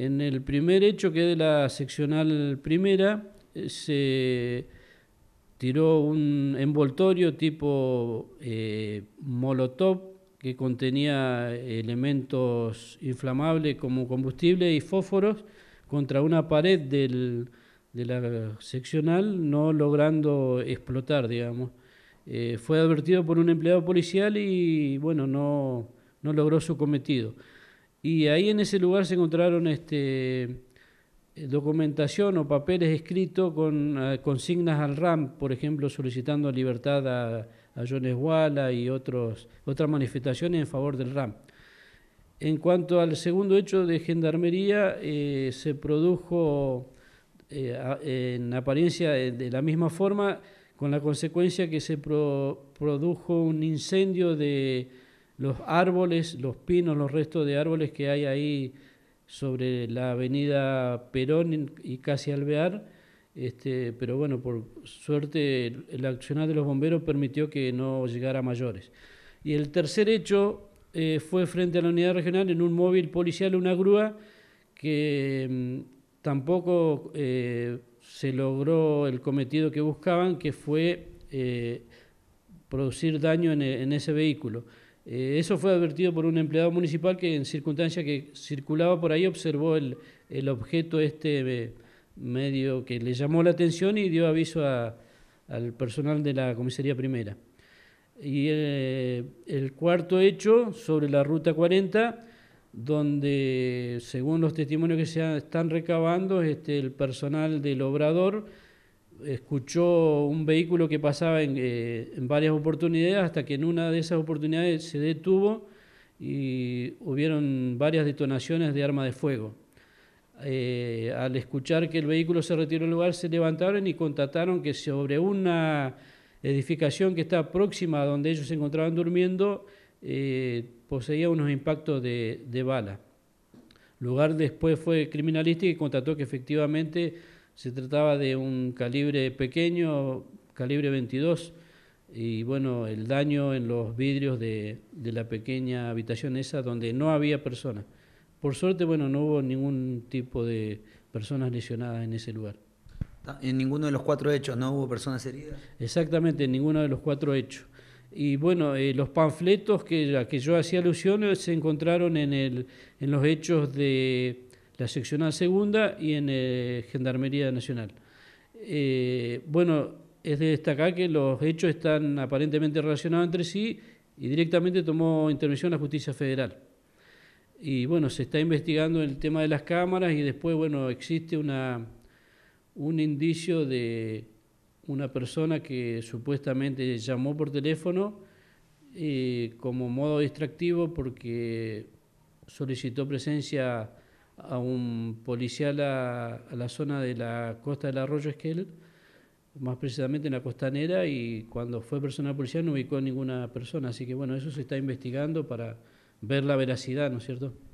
En el primer hecho, que es de la seccional primera, eh, se tiró un envoltorio tipo eh, molotov que contenía elementos inflamables como combustible y fósforos contra una pared del, de la seccional, no logrando explotar, digamos. Eh, fue advertido por un empleado policial y, bueno, no logró su cometido. Y ahí en ese lugar se encontraron este, documentación o papeles escritos con eh, consignas al RAM, por ejemplo, solicitando libertad a, Jones Walla y otros, otras manifestaciones en favor del RAM. En cuanto al segundo hecho de gendarmería, eh, se produjo eh, en apariencia de, la misma forma, con la consecuencia que se produjo un incendio de los árboles, los pinos, los restos de árboles que hay ahí sobre la avenida Perón y casi Alvear. Este, pero bueno, por suerte el accionar de los bomberos permitió que no llegara a mayores. Y el tercer hecho eh, fue frente a la unidad regional en un móvil policial, una grúa, que mm, tampoco eh, se logró el cometido que buscaban, que fue eh, producir daño en ese vehículo. Eh, eso fue advertido por un empleado municipal que en circunstancias que circulaba por ahí observó el, objeto este eh, medio que le llamó la atención y dio aviso al personal de la comisaría primera. Y eh, el cuarto hecho sobre la ruta 40, donde según los testimonios que se están recabando, este, el personal del obrador escuchó un vehículo que pasaba eh, en, varias oportunidades hasta que en una de esas oportunidades se detuvo y hubieron varias detonaciones de arma de fuego. Eh, al escuchar que el vehículo se retiró del lugar, se levantaron y contataron que sobre una edificación que está próxima a donde ellos se encontraban durmiendo, eh, poseía unos impactos de, bala. Lugar después fue criminalista y contató que efectivamente se trataba de un calibre pequeño, calibre 22, y bueno, el daño en los vidrios de, la pequeña habitación esa donde no había personas. Por suerte, bueno, no hubo ningún tipo de personas lesionadas en ese lugar. En ninguno de los cuatro hechos, ¿no hubo personas heridas? Exactamente, en ninguno de los cuatro hechos. Y bueno, eh, los panfletos que, a que yo hacía alusiones eh, se encontraron en, el, en los hechos de la seccional segunda y en eh, Gendarmería Nacional. Eh, bueno, es de destacar que los hechos están aparentemente relacionados entre sí y directamente tomó intervención la justicia federal. Y bueno, se está investigando el tema de las cámaras y después, bueno, existe una, un indicio de una persona que supuestamente llamó por teléfono eh, como modo distractivo porque solicitó presencia a un policial a, la zona de la costa del arroyo Esquel, más precisamente en la costanera, y cuando fue personal policial no ubicó a ninguna persona. Así que bueno, eso se está investigando para ver la veracidad, ¿no es cierto?